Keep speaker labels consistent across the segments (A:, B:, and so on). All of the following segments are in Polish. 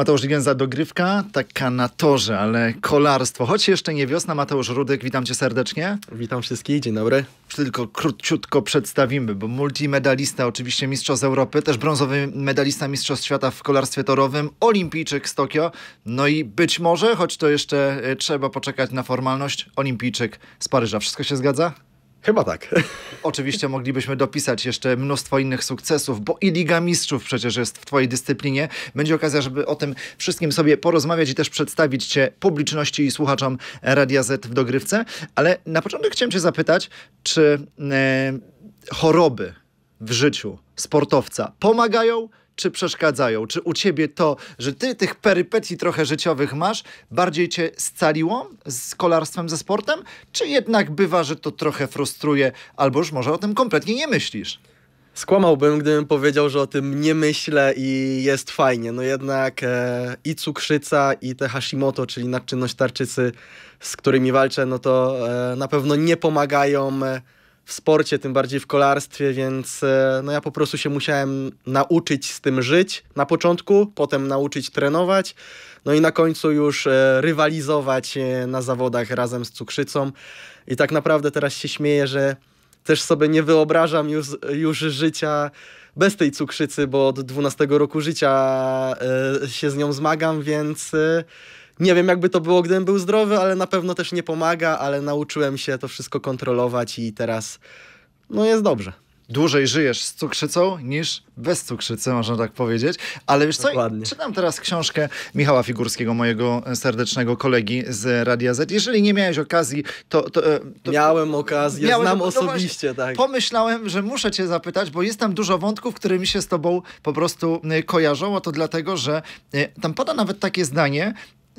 A: Mateusz Gęza, dogrywka, taka na torze, ale kolarstwo. Choć jeszcze nie wiosna, Mateusz Rudek, witam cię serdecznie. Witam wszystkich, dzień dobry. Tylko króciutko przedstawimy, bo multimedalista, oczywiście mistrzostw Europy, też brązowy medalista mistrzostw świata w kolarstwie torowym, olimpijczyk z Tokio, no i być może, choć to jeszcze e, trzeba poczekać na formalność, olimpijczyk z Paryża. Wszystko się zgadza? Chyba tak. Oczywiście moglibyśmy dopisać jeszcze mnóstwo innych sukcesów, bo i Liga Mistrzów przecież jest w Twojej dyscyplinie. Będzie okazja, żeby o tym wszystkim sobie porozmawiać i też przedstawić Cię publiczności i słuchaczom Radia Z w dogrywce. Ale na początek chciałem Cię zapytać, czy e, choroby w życiu sportowca pomagają czy przeszkadzają? Czy u ciebie to, że ty tych perypetii trochę życiowych masz, bardziej cię scaliło z kolarstwem, ze sportem? Czy jednak bywa, że to trochę frustruje, albo już może o tym kompletnie nie myślisz?
B: Skłamałbym, gdybym powiedział, że o tym nie myślę i jest fajnie. No jednak e, i cukrzyca, i te Hashimoto, czyli nadczynność tarczycy, z którymi walczę, no to e, na pewno nie pomagają. E, w sporcie, tym bardziej w kolarstwie, więc e, no ja po prostu się musiałem nauczyć z tym żyć na początku, potem nauczyć trenować, no i na końcu już e, rywalizować e, na zawodach razem z cukrzycą. I tak naprawdę teraz się śmieję, że też sobie nie wyobrażam już, już życia bez tej cukrzycy, bo od 12 roku życia się z nią zmagam, więc nie wiem, jakby to było, gdybym był zdrowy, ale na pewno też nie pomaga,
A: ale nauczyłem się to wszystko kontrolować i teraz no jest dobrze dłużej żyjesz z cukrzycą niż bez cukrzycy, można tak powiedzieć. Ale wiesz co, Dokładnie. czytam teraz książkę Michała Figurskiego, mojego serdecznego kolegi z Radia Z. Jeżeli nie miałeś okazji, to... to, e, to Miałem okazję, miałem, znam no osobiście, no tak. Pomyślałem, że muszę cię zapytać, bo jest tam dużo wątków, które mi się z tobą po prostu e, kojarzą, a to dlatego, że e, tam pada nawet takie zdanie,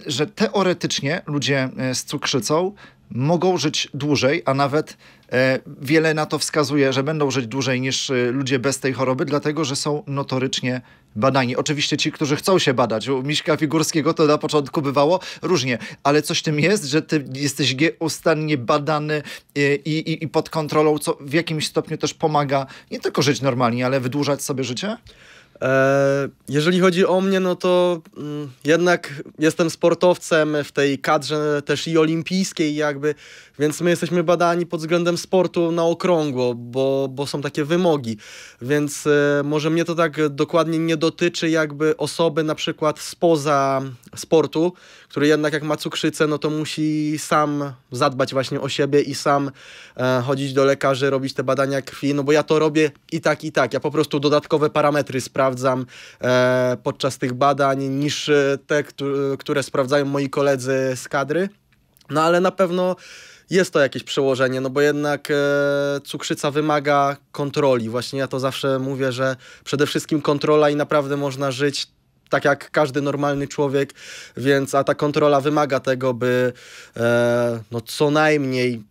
A: że teoretycznie ludzie e, z cukrzycą mogą żyć dłużej, a nawet e, wiele na to wskazuje, że będą żyć dłużej niż e, ludzie bez tej choroby, dlatego że są notorycznie badani. Oczywiście ci, którzy chcą się badać, u Miśka Figurskiego to na początku bywało różnie, ale coś tym jest, że ty jesteś nieustannie badany i, i, i pod kontrolą, co w jakimś stopniu też pomaga nie tylko żyć normalnie, ale wydłużać sobie życie? E, jeżeli chodzi o mnie, no to
B: mm, jednak jestem sportowcem w tej kadrze też i olimpijskiej, jakby więc my jesteśmy badani pod względem sportu na okrągło, bo, bo są takie wymogi. Więc e, może mnie to tak dokładnie nie dotyczy jakby osoby na przykład spoza sportu, który jednak jak ma cukrzycę, no to musi sam zadbać właśnie o siebie i sam e, chodzić do lekarzy, robić te badania krwi, no bo ja to robię i tak, i tak. Ja po prostu dodatkowe parametry sprawdzam e, podczas tych badań niż e, te, które sprawdzają moi koledzy z kadry. No ale na pewno jest to jakieś przełożenie, no bo jednak e, cukrzyca wymaga kontroli. Właśnie ja to zawsze mówię, że przede wszystkim kontrola i naprawdę można żyć tak jak każdy normalny człowiek, więc a ta kontrola wymaga tego, by e, no co najmniej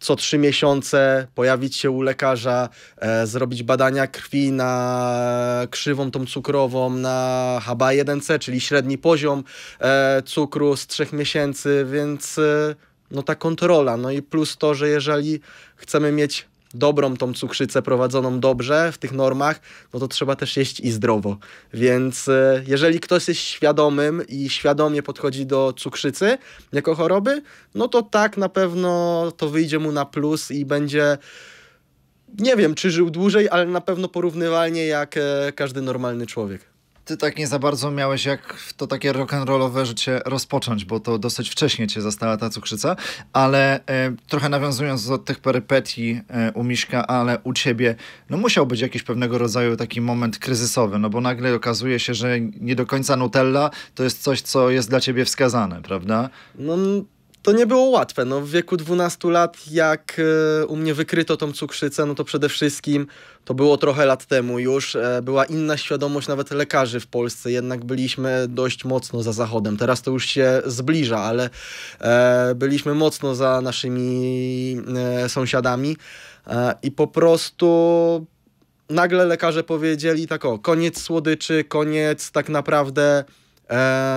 B: co trzy miesiące pojawić się u lekarza, e, zrobić badania krwi na krzywą tą cukrową, na HbA1c, czyli średni poziom e, cukru z trzech miesięcy, więc e, no ta kontrola, no i plus to, że jeżeli chcemy mieć dobrą tą cukrzycę prowadzoną dobrze w tych normach, no to trzeba też jeść i zdrowo. Więc e, jeżeli ktoś jest świadomym i świadomie podchodzi do cukrzycy jako choroby, no to tak na pewno to wyjdzie mu na plus i będzie nie wiem, czy żył dłużej, ale
A: na pewno porównywalnie jak e, każdy normalny człowiek ty tak nie za bardzo miałeś jak to takie rock'n'rollowe życie rozpocząć, bo to dosyć wcześnie cię zastała ta cukrzyca, ale e, trochę nawiązując od tych perypetii e, u Miśka, ale u ciebie, no musiał być jakiś pewnego rodzaju taki moment kryzysowy, no bo nagle okazuje się, że nie do końca Nutella to jest coś, co jest dla ciebie wskazane, prawda? No to nie było łatwe. No, w wieku
B: 12 lat, jak e, u mnie wykryto tą cukrzycę, no to przede wszystkim to było trochę lat temu już, e, była inna świadomość nawet lekarzy w Polsce, jednak byliśmy dość mocno za Zachodem. Teraz to już się zbliża, ale e, byliśmy mocno za naszymi sąsiadami i po prostu nagle lekarze powiedzieli tak o, koniec słodyczy, koniec tak naprawdę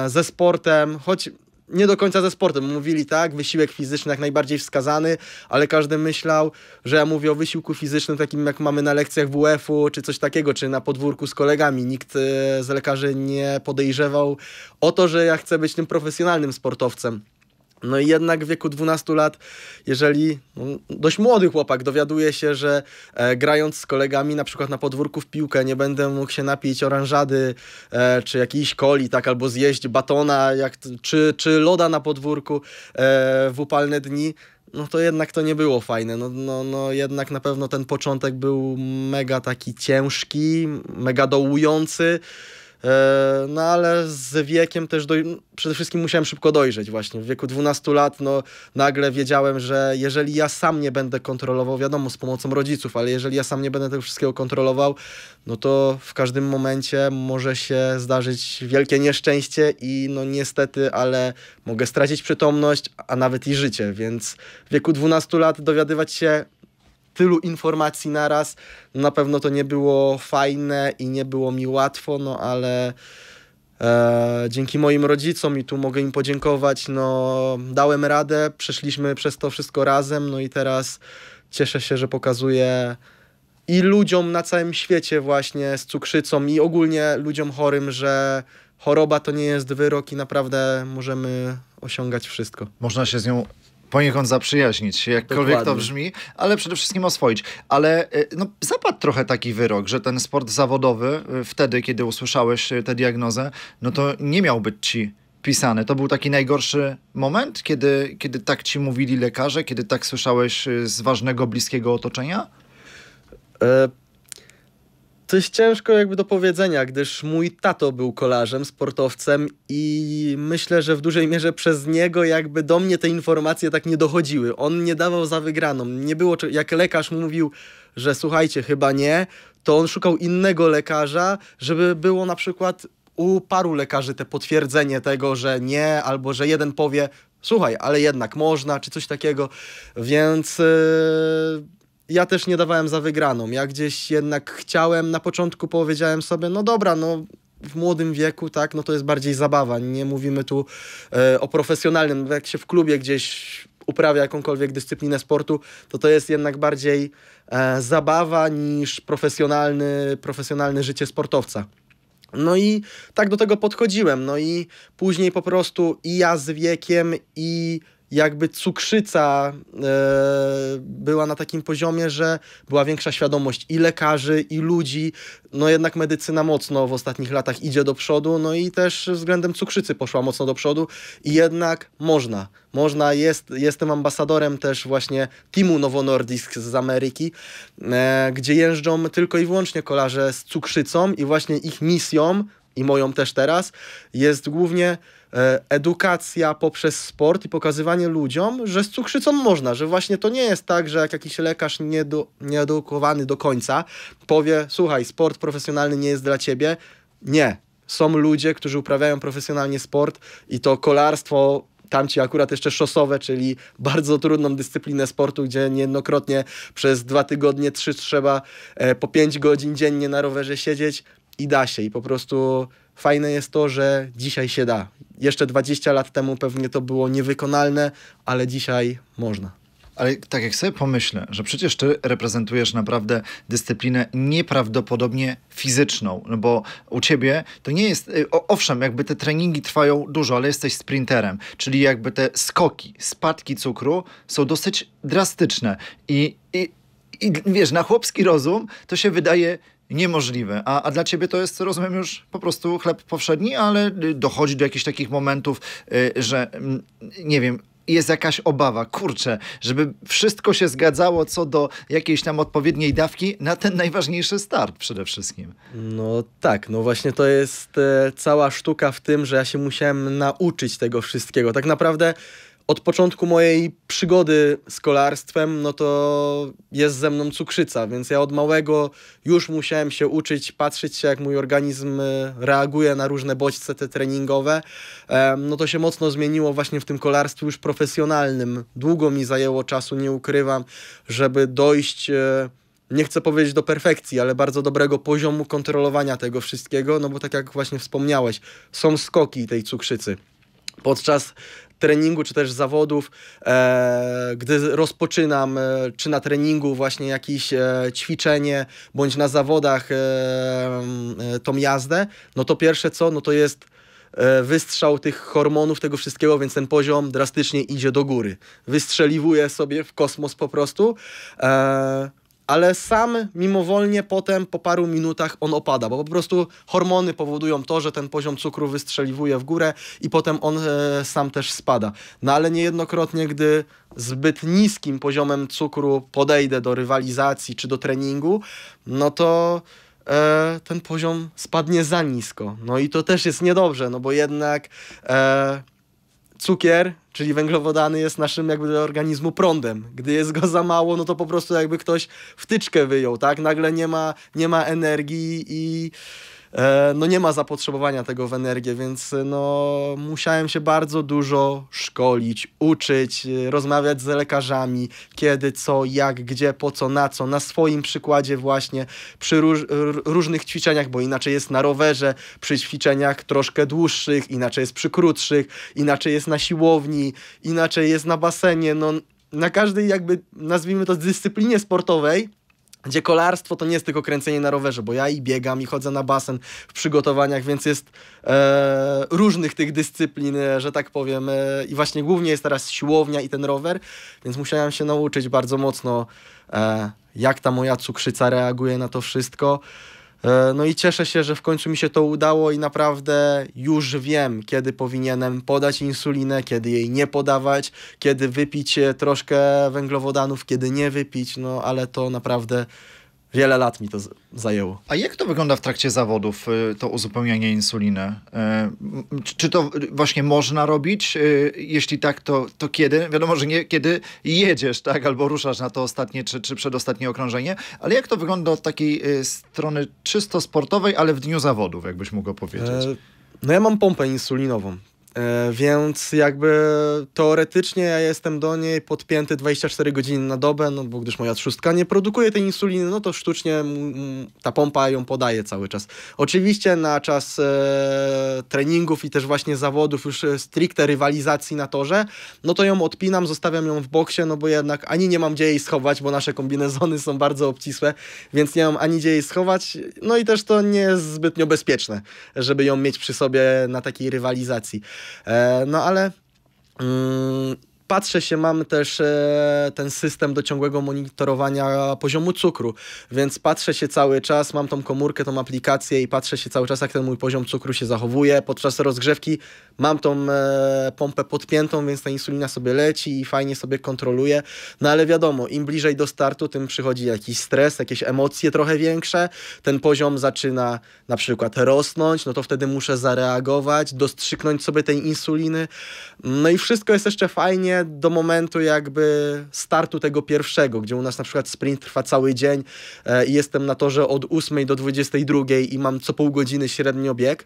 B: ze sportem, choć nie do końca ze sportem. Mówili tak, wysiłek fizyczny jak najbardziej wskazany, ale każdy myślał, że ja mówię o wysiłku fizycznym takim jak mamy na lekcjach WF-u czy coś takiego, czy na podwórku z kolegami. Nikt e, z lekarzy nie podejrzewał o to, że ja chcę być tym profesjonalnym sportowcem. No i jednak w wieku 12 lat, jeżeli no, dość młody chłopak dowiaduje się, że e, grając z kolegami na przykład na podwórku w piłkę nie będę mógł się napić oranżady e, czy jakiejś coli, tak, albo zjeść batona, jak, czy, czy loda na podwórku e, w upalne dni, no to jednak to nie było fajne. No, no, no jednak na pewno ten początek był mega taki ciężki, mega dołujący. E, no ale z wiekiem też do, przede wszystkim musiałem szybko dojrzeć właśnie. W wieku 12 lat no, nagle wiedziałem, że jeżeli ja sam nie będę kontrolował, wiadomo, z pomocą rodziców, ale jeżeli ja sam nie będę tego wszystkiego kontrolował, no to w każdym momencie może się zdarzyć wielkie nieszczęście i no niestety, ale mogę stracić przytomność, a nawet i życie, więc w wieku 12 lat dowiadywać się tylu informacji naraz. Na pewno to nie było fajne i nie było mi łatwo, no ale e, dzięki moim rodzicom i tu mogę im podziękować, no dałem radę, przeszliśmy przez to wszystko razem, no i teraz cieszę się, że pokazuję i ludziom na całym świecie właśnie z cukrzycą i ogólnie ludziom chorym, że choroba to nie
A: jest wyrok i naprawdę możemy osiągać wszystko. Można się z nią poniekąd zaprzyjaźnić się, jakkolwiek Dokładnie. to brzmi, ale przede wszystkim oswoić. Ale e, no, zapadł trochę taki wyrok, że ten sport zawodowy e, wtedy, kiedy usłyszałeś e, tę diagnozę, no to nie miał być ci pisany. To był taki najgorszy moment, kiedy, kiedy tak ci mówili lekarze, kiedy tak słyszałeś z ważnego, bliskiego otoczenia? E Coś ciężko jakby do powiedzenia, gdyż mój tato był kolarzem, sportowcem
B: i myślę, że w dużej mierze przez niego jakby do mnie te informacje tak nie dochodziły. On nie dawał za wygraną. Nie było, jak lekarz mówił, że słuchajcie, chyba nie, to on szukał innego lekarza, żeby było na przykład u paru lekarzy te potwierdzenie tego, że nie, albo że jeden powie, słuchaj, ale jednak można, czy coś takiego. Więc... Yy ja też nie dawałem za wygraną. Ja gdzieś jednak chciałem, na początku powiedziałem sobie, no dobra, no w młodym wieku, tak, no to jest bardziej zabawa. Nie mówimy tu e, o profesjonalnym, jak się w klubie gdzieś uprawia jakąkolwiek dyscyplinę sportu, to to jest jednak bardziej e, zabawa niż profesjonalny, profesjonalne życie sportowca. No i tak do tego podchodziłem. No i później po prostu i ja z wiekiem i jakby cukrzyca e, była na takim poziomie, że była większa świadomość i lekarzy, i ludzi. No jednak medycyna mocno w ostatnich latach idzie do przodu, no i też względem cukrzycy poszła mocno do przodu i jednak można. Można, jest, jestem ambasadorem też właśnie teamu Novo Nordisk z Ameryki, e, gdzie jeżdżą tylko i wyłącznie kolarze z cukrzycą i właśnie ich misją i moją też teraz jest głównie E, edukacja poprzez sport i pokazywanie ludziom, że z cukrzycą można, że właśnie to nie jest tak, że jak jakiś lekarz niedu, nieedukowany do końca powie, słuchaj, sport profesjonalny nie jest dla ciebie. Nie. Są ludzie, którzy uprawiają profesjonalnie sport i to kolarstwo tamci akurat jeszcze szosowe, czyli bardzo trudną dyscyplinę sportu, gdzie niejednokrotnie przez dwa tygodnie, trzy trzeba e, po pięć godzin dziennie na rowerze siedzieć i da się. I po prostu Fajne jest to, że dzisiaj
A: się da. Jeszcze 20 lat temu pewnie to było niewykonalne, ale dzisiaj można. Ale tak jak sobie pomyślę, że przecież ty reprezentujesz naprawdę dyscyplinę nieprawdopodobnie fizyczną, no bo u ciebie to nie jest, y, owszem, jakby te treningi trwają dużo, ale jesteś sprinterem, czyli jakby te skoki, spadki cukru są dosyć drastyczne i, i, i wiesz, na chłopski rozum to się wydaje niemożliwe. A, a dla ciebie to jest, rozumiem, już po prostu chleb powszedni, ale dochodzi do jakichś takich momentów, y, że mm, nie wiem, jest jakaś obawa, kurczę, żeby wszystko się zgadzało co do jakiejś tam odpowiedniej dawki na ten najważniejszy start przede wszystkim. No tak, no właśnie to jest e, cała sztuka w tym, że ja
B: się musiałem nauczyć tego wszystkiego. Tak naprawdę od początku mojej przygody z kolarstwem, no to jest ze mną cukrzyca, więc ja od małego już musiałem się uczyć, patrzeć się, jak mój organizm e, reaguje na różne bodźce te treningowe. No to się mocno zmieniło właśnie w tym kolarstwie już profesjonalnym. Długo mi zajęło czasu, nie ukrywam, żeby dojść e, nie chcę powiedzieć do perfekcji, ale bardzo dobrego poziomu kontrolowania tego wszystkiego, no bo tak jak właśnie wspomniałeś, są skoki tej cukrzycy. Podczas treningu czy też zawodów, e, gdy rozpoczynam e, czy na treningu właśnie jakieś e, ćwiczenie bądź na zawodach e, e, tą jazdę, no to pierwsze co, no to jest e, wystrzał tych hormonów, tego wszystkiego, więc ten poziom drastycznie idzie do góry. Wystrzeliwuję sobie w kosmos po prostu ale sam mimowolnie potem po paru minutach on opada, bo po prostu hormony powodują to, że ten poziom cukru wystrzeliwuje w górę i potem on e, sam też spada. No ale niejednokrotnie, gdy zbyt niskim poziomem cukru podejdę do rywalizacji czy do treningu, no to e, ten poziom spadnie za nisko. No i to też jest niedobrze, no bo jednak e, cukier, czyli węglowodany jest naszym jakby dla organizmu prądem. Gdy jest go za mało, no to po prostu jakby ktoś wtyczkę wyjął, tak? Nagle nie ma, nie ma energii i E, no nie ma zapotrzebowania tego w energię, więc e, no musiałem się bardzo dużo szkolić, uczyć, e, rozmawiać z lekarzami, kiedy, co, jak, gdzie, po co, na co, na swoim przykładzie właśnie, przy róż, różnych ćwiczeniach, bo inaczej jest na rowerze, przy ćwiczeniach troszkę dłuższych, inaczej jest przy krótszych, inaczej jest na siłowni, inaczej jest na basenie, no na każdej jakby, nazwijmy to, dyscyplinie sportowej, gdzie kolarstwo to nie jest tylko kręcenie na rowerze, bo ja i biegam, i chodzę na basen w przygotowaniach, więc jest e, różnych tych dyscyplin, e, że tak powiem. E, I właśnie głównie jest teraz siłownia i ten rower, więc musiałem się nauczyć bardzo mocno, e, jak ta moja cukrzyca reaguje na to wszystko. E, no i cieszę się, że w końcu mi się to udało i naprawdę już wiem, kiedy powinienem podać insulinę, kiedy jej nie podawać, kiedy wypić e, troszkę węglowodanów, kiedy nie wypić, no ale to naprawdę Wiele lat mi to
A: zajęło. A jak to wygląda w trakcie zawodów, y, to uzupełnianie insuliny? Y, czy to właśnie można robić? Y, jeśli tak, to, to kiedy? Wiadomo, że nie kiedy jedziesz, tak? Albo ruszasz na to ostatnie czy, czy przedostatnie okrążenie. Ale jak to wygląda od takiej strony czysto sportowej, ale w dniu zawodów, jakbyś mógł powiedzieć? E no ja mam pompę insulinową.
B: E, więc jakby teoretycznie ja jestem do niej podpięty 24 godziny na dobę, no bo gdyż moja trzustka nie produkuje tej insuliny, no to sztucznie ta pompa ją podaje cały czas. Oczywiście na czas e, treningów i też właśnie zawodów, już e, stricte rywalizacji na torze, no to ją odpinam, zostawiam ją w boksie, no bo jednak ani nie mam gdzie jej schować, bo nasze kombinezony są bardzo obcisłe, więc nie mam ani gdzie jej schować, no i też to nie jest zbytnio bezpieczne, żeby ją mieć przy sobie na takiej rywalizacji. E, no ale. Mm, patrzę się, mam też e, ten system do ciągłego monitorowania poziomu cukru, więc patrzę się cały czas, mam tą komórkę, tą aplikację i patrzę się cały czas, jak ten mój poziom cukru się zachowuje. Podczas rozgrzewki mam tą e, pompę podpiętą, więc ta insulina sobie leci i fajnie sobie kontroluje. No ale wiadomo, im bliżej do startu, tym przychodzi jakiś stres, jakieś emocje trochę większe, ten poziom zaczyna na przykład rosnąć, no to wtedy muszę zareagować, dostrzyknąć sobie tej insuliny. No i wszystko jest jeszcze fajnie do momentu jakby startu tego pierwszego, gdzie u nas na przykład sprint trwa cały dzień e, i jestem na torze od 8 do 22 i mam co pół godziny średnio bieg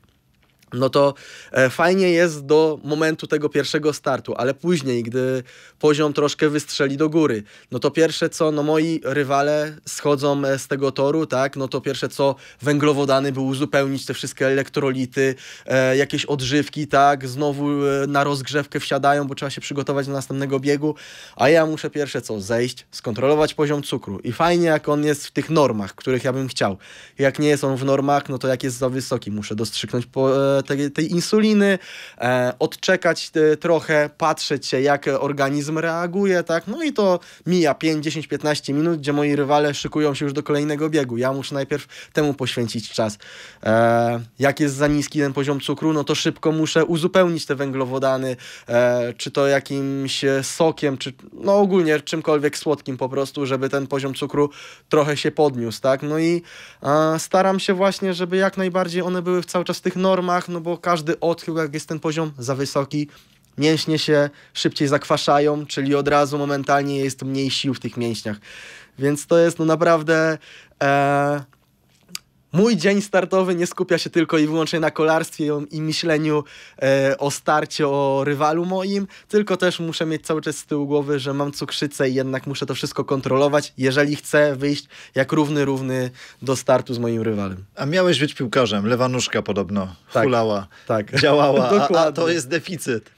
B: no to e, fajnie jest do momentu tego pierwszego startu, ale później, gdy poziom troszkę wystrzeli do góry, no to pierwsze co, no moi rywale schodzą e, z tego toru, tak, no to pierwsze co, węglowodany, by uzupełnić te wszystkie elektrolity, e, jakieś odżywki, tak, znowu na rozgrzewkę wsiadają, bo trzeba się przygotować do następnego biegu, a ja muszę pierwsze co, zejść, skontrolować poziom cukru i fajnie jak on jest w tych normach, których ja bym chciał. Jak nie jest on w normach, no to jak jest za wysoki, muszę dostrzyknąć po tej, tej insuliny, e, odczekać e, trochę, patrzeć się, jak organizm reaguje, tak? No i to mija 5, 10, 15 minut, gdzie moi rywale szykują się już do kolejnego biegu. Ja muszę najpierw temu poświęcić czas. E, jak jest za niski ten poziom cukru, no to szybko muszę uzupełnić te węglowodany, czy to jakimś sokiem, czy no ogólnie czymkolwiek słodkim po prostu, żeby ten poziom cukru trochę się podniósł, tak? No i staram się właśnie, żeby jak najbardziej one były cały czas w tych normach, no bo każdy odkrył, jak jest ten poziom za wysoki, mięśnie się szybciej zakwaszają, czyli od razu momentalnie jest mniej sił w tych mięśniach. Więc to jest no naprawdę e, mój dzień startowy nie skupia się tylko i wyłącznie na kolarstwie i myśleniu e, o starcie, o rywalu moim, tylko też muszę mieć cały czas z tyłu głowy, że mam cukrzycę i jednak muszę to wszystko kontrolować, jeżeli chcę wyjść jak równy, równy do startu z
A: moim rywalem. A miałeś być piłkarzem, lewa nóżka podobno, tak, tak. działała, a, a to jest
B: deficyt.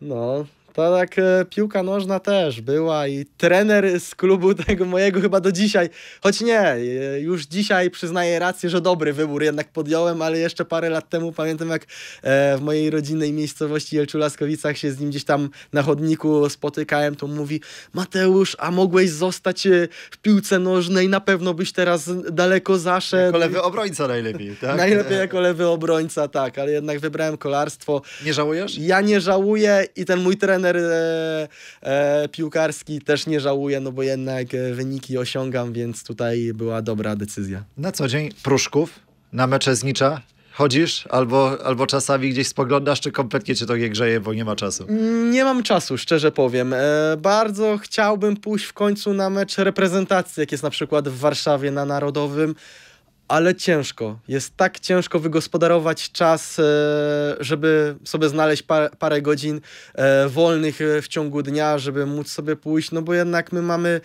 B: No, to tak e, piłka nożna też była i trener z klubu tego mojego chyba do dzisiaj, choć nie, e, już dzisiaj przyznaję rację, że dobry wybór jednak podjąłem, ale jeszcze parę lat temu pamiętam jak e, w mojej rodzinnej miejscowości Jelczu Laskowicach się z nim gdzieś tam na chodniku spotykałem, to mówi Mateusz, a mogłeś zostać e, w piłce nożnej, na pewno byś teraz daleko zaszedł. Jako lewy
A: obrońca najlepiej, tak? najlepiej
B: jako lewy obrońca, tak, ale jednak wybrałem kolarstwo. Nie żałujesz? Ja nie żałuję i ten mój trener trener e, e, piłkarski też nie
A: żałuję, no bo jednak e, wyniki osiągam, więc tutaj była dobra decyzja. Na co dzień Pruszków, na mecze Znicza, chodzisz albo, albo czasami gdzieś spoglądasz, czy kompletnie cię to nie grzeje, bo nie ma czasu?
B: Mm, nie mam czasu, szczerze powiem. E, bardzo chciałbym pójść w końcu na mecz reprezentacji, jak jest na przykład w Warszawie na Narodowym ale ciężko. Jest tak ciężko wygospodarować czas, e, żeby sobie znaleźć parę godzin e, wolnych e, w ciągu dnia, żeby móc sobie pójść, no bo jednak my mamy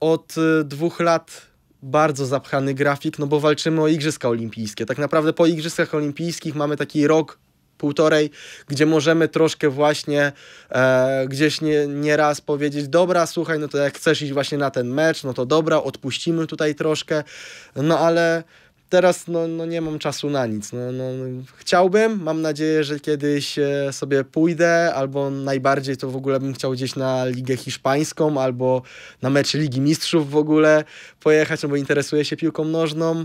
B: od dwóch lat bardzo zapchany grafik, no bo walczymy o Igrzyska Olimpijskie. Tak naprawdę po Igrzyskach Olimpijskich mamy taki rok półtorej, gdzie możemy troszkę właśnie e, gdzieś nie, nie raz powiedzieć, dobra, słuchaj, no to jak chcesz iść właśnie na ten mecz, no to dobra, odpuścimy tutaj troszkę, no ale teraz no, no nie mam czasu na nic. No, no, chciałbym, mam nadzieję, że kiedyś e, sobie pójdę, albo najbardziej to w ogóle bym chciał gdzieś na Ligę Hiszpańską, albo na mecz Ligi Mistrzów w ogóle pojechać, no bo interesuję się piłką nożną.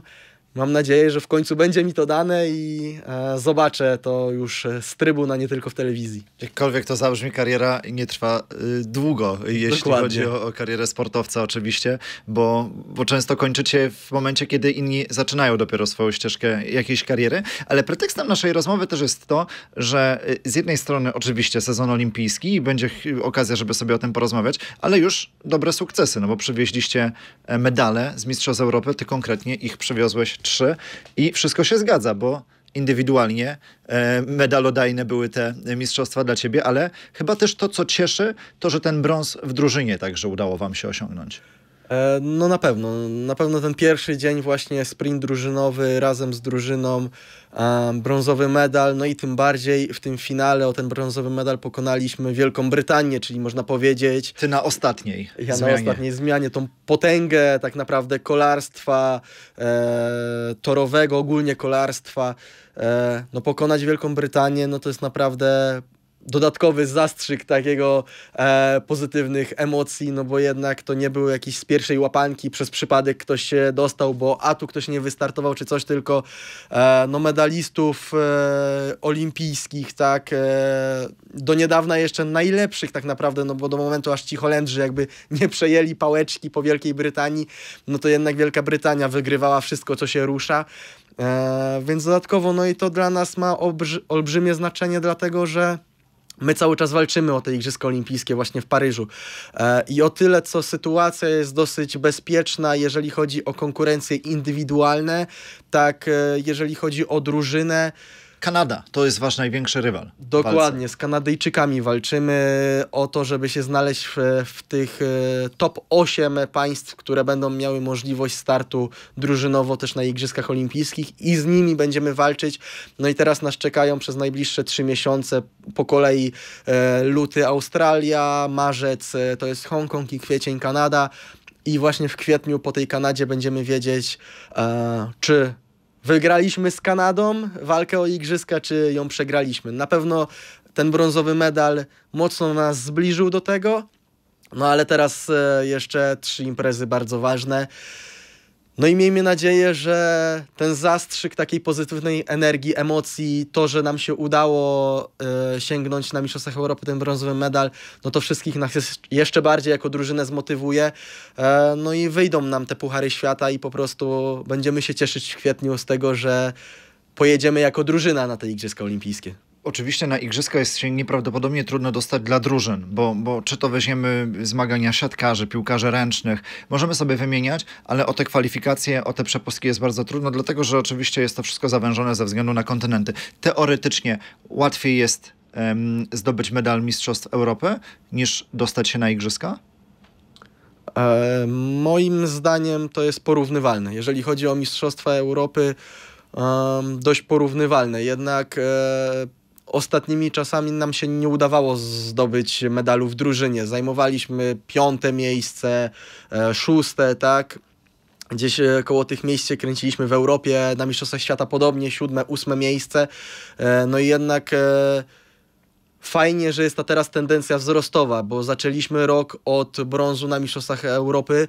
B: Mam nadzieję, że w końcu będzie mi to dane i e, zobaczę to już z trybu,
A: nie tylko w telewizji. Jakkolwiek to zabrzmi, kariera nie trwa y, długo, jeśli Dokładnie. chodzi o, o, karierę sportowca oczywiście, bo, bo często kończycie w momencie, kiedy inni zaczynają dopiero swoją ścieżkę jakiejś kariery, ale pretekstem naszej rozmowy też jest to, że y, z jednej strony oczywiście sezon olimpijski i będzie okazja, żeby sobie o tym porozmawiać, ale już dobre sukcesy, no bo przywieźliście e, medale z Mistrzostw Europy, ty konkretnie ich przywiozłeś trzy i wszystko się zgadza, bo indywidualnie e, medalodajne były te mistrzostwa dla ciebie, ale chyba też to, co cieszy, to, że ten brąz w drużynie także udało wam się osiągnąć. E, no na pewno, na pewno ten pierwszy dzień właśnie sprint
B: drużynowy razem z drużyną, um, brązowy medal, no i tym bardziej w tym finale o ten brązowy medal pokonaliśmy Wielką Brytanię, czyli można powiedzieć... Ty na ostatniej Ja zmianie. na ostatniej zmianie, tą potęgę tak naprawdę kolarstwa e, torowego, ogólnie kolarstwa, e, no pokonać Wielką Brytanię, no to jest naprawdę dodatkowy zastrzyk takiego e, pozytywnych emocji, no bo jednak to nie był jakiś z pierwszej łapanki, przez przypadek ktoś się dostał, bo a tu ktoś nie wystartował czy coś, tylko e, no medalistów e, olimpijskich, tak, e, do niedawna jeszcze najlepszych tak naprawdę, no bo do momentu aż ci Holendrzy jakby nie przejęli pałeczki po Wielkiej Brytanii, no to jednak Wielka Brytania wygrywała wszystko, co się rusza, e, więc dodatkowo, no i to dla nas ma olbrzymie znaczenie, dlatego że My cały czas walczymy o te Igrzyska Olimpijskie właśnie w Paryżu. E, I o tyle, co sytuacja jest dosyć bezpieczna, jeżeli chodzi o konkurencje indywidualne, tak e, jeżeli chodzi o drużynę, Kanada to jest wasz największy rywal. Dokładnie, z Kanadyjczykami walczymy o to, żeby się znaleźć w, w, tych e, top 8 państw, które będą miały możliwość startu drużynowo też na Igrzyskach Olimpijskich i z nimi będziemy walczyć. No i teraz nas czekają przez najbliższe 3 miesiące po kolei e, luty Australia, marzec e, to jest Hongkong i kwiecień Kanada. I właśnie w kwietniu po tej Kanadzie będziemy wiedzieć, e, czy Wygraliśmy z Kanadą walkę o igrzyska, czy ją przegraliśmy? Na pewno ten brązowy medal mocno nas zbliżył do tego, no ale teraz e, jeszcze trzy imprezy bardzo ważne. No i miejmy nadzieję, że ten zastrzyk takiej pozytywnej energii, emocji, to, że nam się udało e, sięgnąć na Mistrzostwach Europy ten brązowy medal, no to wszystkich nas jeszcze bardziej jako drużynę zmotywuje. E, no i wyjdą nam te puchary świata i po prostu będziemy się cieszyć w kwietniu z tego, że pojedziemy jako drużyna na te Igrzyska Olimpijskie.
A: Oczywiście na igrzyska jest się nieprawdopodobnie trudno dostać dla drużyn, bo, bo czy to weźmiemy zmagania siatkarzy, piłkarzy ręcznych, możemy sobie wymieniać, ale o te kwalifikacje, o te przepustki jest bardzo trudno, dlatego że oczywiście jest to wszystko zawężone ze względu na kontynenty. Teoretycznie łatwiej jest um, zdobyć medal Mistrzostw Europy niż dostać się na igrzyska? E, moim zdaniem to jest porównywalne. Jeżeli chodzi o Mistrzostwa
B: Europy, Um, dość porównywalne. Jednak e, ostatnimi czasami nam się nie udawało zdobyć medalu w drużynie. Zajmowaliśmy piąte miejsce, e, szóste, tak? Gdzieś e, koło tych miejsc się kręciliśmy w Europie, na Mistrzostwach Świata podobnie, siódme, ósme miejsce. E, no i jednak fajnie, że jest ta teraz tendencja wzrostowa, bo zaczęliśmy rok od brązu na Mistrzostwach Europy.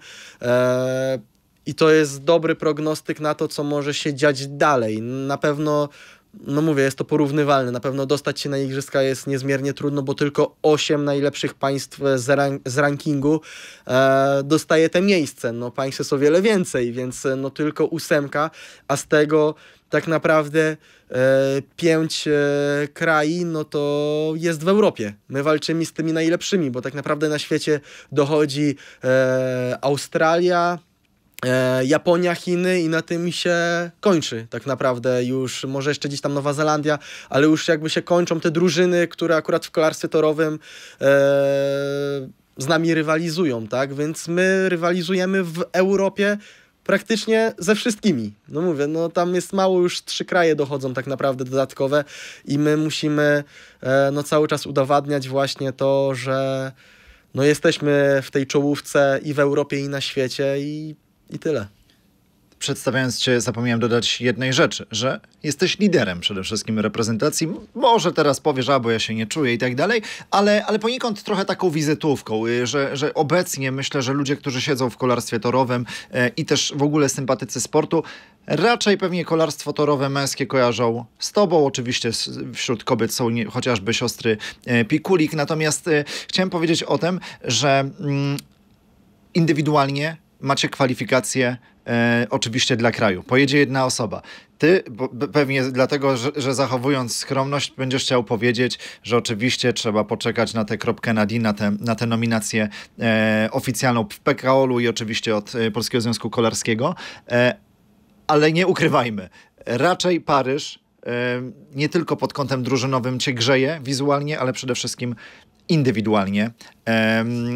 B: I to jest dobry prognostyk na to, co może się dziać dalej. Na pewno no mówię, jest to porównywalne. Na pewno dostać się na igrzyska jest niezmiernie trudno, bo tylko 8 najlepszych państw e, z, rank z rankingu e, dostaje te miejsce. No, państw jest o wiele więcej, więc e, no, tylko ósemka, a z tego tak naprawdę e, pięć e, no to jest w Europie. My walczymy z tymi najlepszymi, bo tak naprawdę na świecie dochodzi e, Australia, E, Japonia, Chiny i na tym się kończy tak naprawdę już, może jeszcze gdzieś tam Nowa Zelandia, ale już jakby się kończą te drużyny, które akurat w kolarstwie torowym e, z nami rywalizują, tak, więc my rywalizujemy w Europie praktycznie ze wszystkimi. No mówię, no tam jest mało, już trzy kraje dochodzą tak naprawdę dodatkowe i my musimy e, no cały czas udowadniać właśnie to, że no jesteśmy w tej czołówce i w Europie i na świecie i i tyle.
A: Przedstawiając Cię, zapomniałem dodać jednej rzeczy, że jesteś liderem przede wszystkim reprezentacji. Może teraz powiesz, a bo ja się nie czuję i tak dalej, ale, ale poniekąd trochę taką wizytówką, y, że, że obecnie myślę, że ludzie, którzy siedzą w kolarstwie torowym e, i też w ogóle sympatycy sportu, Raczej pewnie kolarstwo torowe męskie kojarzą z tobą. Oczywiście wśród kobiet są nie, chociażby siostry e, Pikulik. Natomiast e, chciałem powiedzieć o tym, że mm, indywidualnie macie kwalifikacje e, oczywiście dla kraju. Pojedzie jedna osoba. Ty bo, pewnie dlatego, że, że, zachowując skromność, będziesz chciał powiedzieć, że oczywiście trzeba poczekać na tę kropkę na D, na tę, na tę nominację e, oficjalną w pkol u i oczywiście od e, Polskiego Związku Kolarskiego. E, ale nie ukrywajmy, raczej Paryż e, nie tylko pod kątem drużynowym cię grzeje wizualnie, ale przede wszystkim indywidualnie,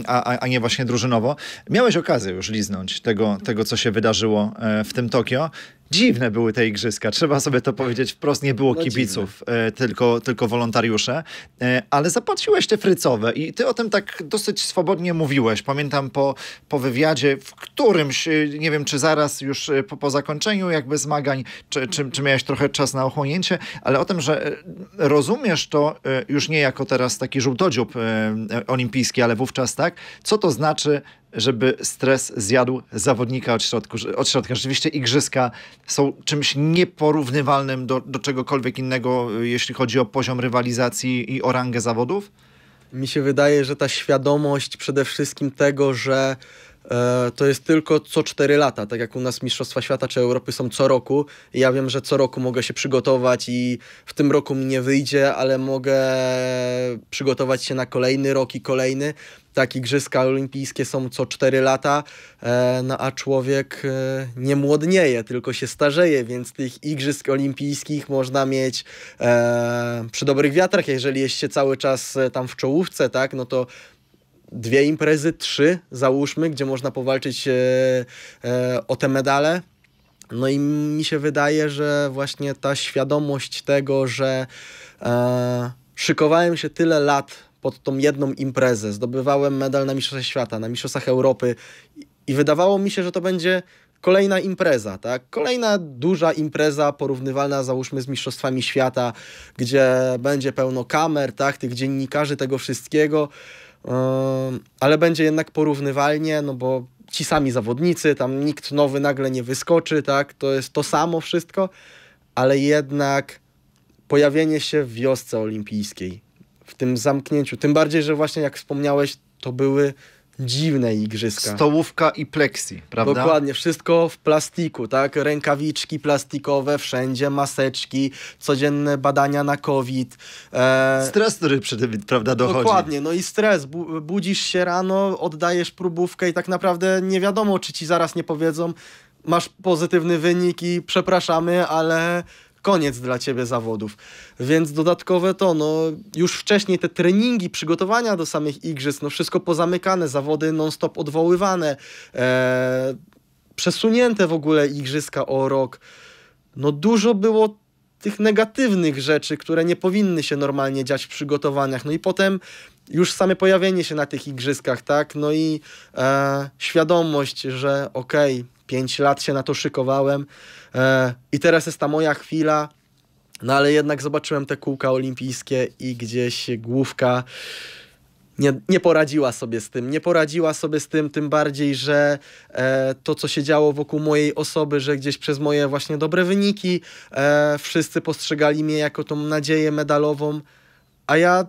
A: a, a, nie właśnie drużynowo. Miałeś okazję już liznąć tego, tego, co się wydarzyło e, w tym Tokio. Dziwne były te igrzyska, trzeba sobie to powiedzieć wprost. Nie było no kibiców, e, tylko, tylko wolontariusze. E, ale zapłaciłeś te frycowe i ty o tym tak dosyć swobodnie mówiłeś. Pamiętam po, po wywiadzie, w którymś, e, nie wiem czy zaraz już po, po zakończeniu jakby zmagań, czy, czy, czy miałeś trochę czas na ochłonięcie, ale o tym, że rozumiesz to już nie jako teraz taki żółtodziób olimpijski, ale wówczas tak, co to znaczy żeby stres zjadł zawodnika od, środku, od środka. Rzeczywiście igrzyska są czymś nieporównywalnym do, do czegokolwiek innego, y, jeśli chodzi o poziom rywalizacji i o rangę zawodów? Mi się wydaje, że ta świadomość przede wszystkim tego,
B: że E, to jest tylko co 4 lata, tak jak u nas Mistrzostwa Świata czy Europy są co roku. Ja wiem, że co roku mogę się przygotować i w tym roku mi nie wyjdzie, ale mogę przygotować się na kolejny rok i kolejny. Tak, Igrzyska Olimpijskie są co 4 lata, e, no a człowiek e, nie młodnieje, tylko się starzeje, więc tych Igrzysk Olimpijskich można mieć przy dobrych wiatrach, jeżeli jest się cały czas tam w czołówce, tak, no to dwie imprezy, trzy załóżmy, gdzie można powalczyć e, e, o te medale. No i mi się wydaje, że właśnie ta świadomość tego, że e, szykowałem się tyle lat pod tą jedną imprezę, zdobywałem medal na Mistrzostwach Świata, na Mistrzostwach Europy i wydawało mi się, że to będzie kolejna impreza, tak? Kolejna duża impreza porównywalna załóżmy z Mistrzostwami Świata, gdzie będzie pełno kamer, tak? Tych dziennikarzy, tego wszystkiego ale będzie jednak porównywalnie, no bo ci sami zawodnicy, tam nikt nowy nagle nie wyskoczy, tak? To jest to samo wszystko, ale jednak pojawienie się w wiosce olimpijskiej, w tym zamknięciu, tym bardziej, że właśnie jak wspomniałeś, to były dziwne igrzyska. Stołówka i pleksi, prawda? Dokładnie, wszystko w plastiku, tak? Rękawiczki plastikowe, wszędzie maseczki, codzienne badania na COVID. E... Stres,
A: który przy tym, prawda, dochodzi. Dokładnie,
B: no i stres. budzisz się rano, oddajesz próbówkę i tak naprawdę nie wiadomo, czy ci zaraz nie powiedzą, masz pozytywny wynik i przepraszamy, ale koniec dla ciebie zawodów. Więc dodatkowe to, no już wcześniej te treningi, przygotowania do samych igrzysk, no wszystko pozamykane, zawody non-stop odwoływane, e, przesunięte w ogóle igrzyska o rok. No dużo było tych negatywnych rzeczy, które nie powinny się normalnie dziać w przygotowaniach. No i potem już same pojawienie się na tych igrzyskach, tak? No i e, świadomość, że okej, okay, 5 lat się na to szykowałem e, i teraz jest ta moja chwila. No ale jednak zobaczyłem te kółka olimpijskie i gdzieś główka nie, nie poradziła sobie z tym. Nie poradziła sobie z tym, tym bardziej, że e, to, co się działo wokół mojej osoby, że gdzieś przez moje właśnie dobre wyniki e, wszyscy postrzegali mnie jako tą nadzieję medalową, a ja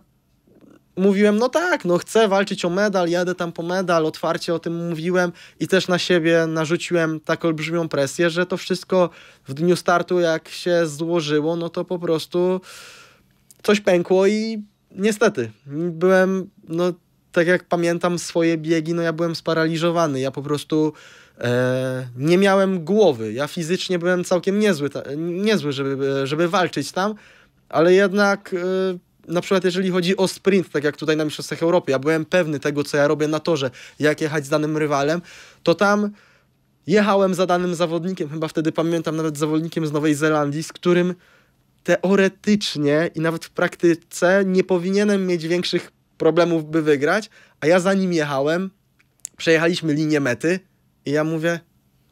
B: mówiłem, no tak, no chcę walczyć o medal, jadę tam po medal, otwarcie o tym mówiłem i też na siebie narzuciłem tak olbrzymią presję, że to wszystko w dniu startu, jak się złożyło, no to po prostu coś pękło i niestety byłem, no tak jak pamiętam swoje biegi, no ja byłem sparaliżowany, ja po prostu e, nie miałem głowy, ja fizycznie byłem całkiem niezły, ta, niezły żeby, żeby walczyć tam, ale jednak... E, na przykład jeżeli chodzi o sprint, tak jak tutaj na Mistrzostwach Europy, ja byłem pewny tego, co ja robię na torze, jak jechać z danym rywalem, to tam jechałem za danym zawodnikiem, chyba wtedy pamiętam nawet zawodnikiem z Nowej Zelandii, z którym teoretycznie i nawet w praktyce nie powinienem mieć większych problemów, by wygrać, a ja za nim jechałem, przejechaliśmy linię mety i ja mówię,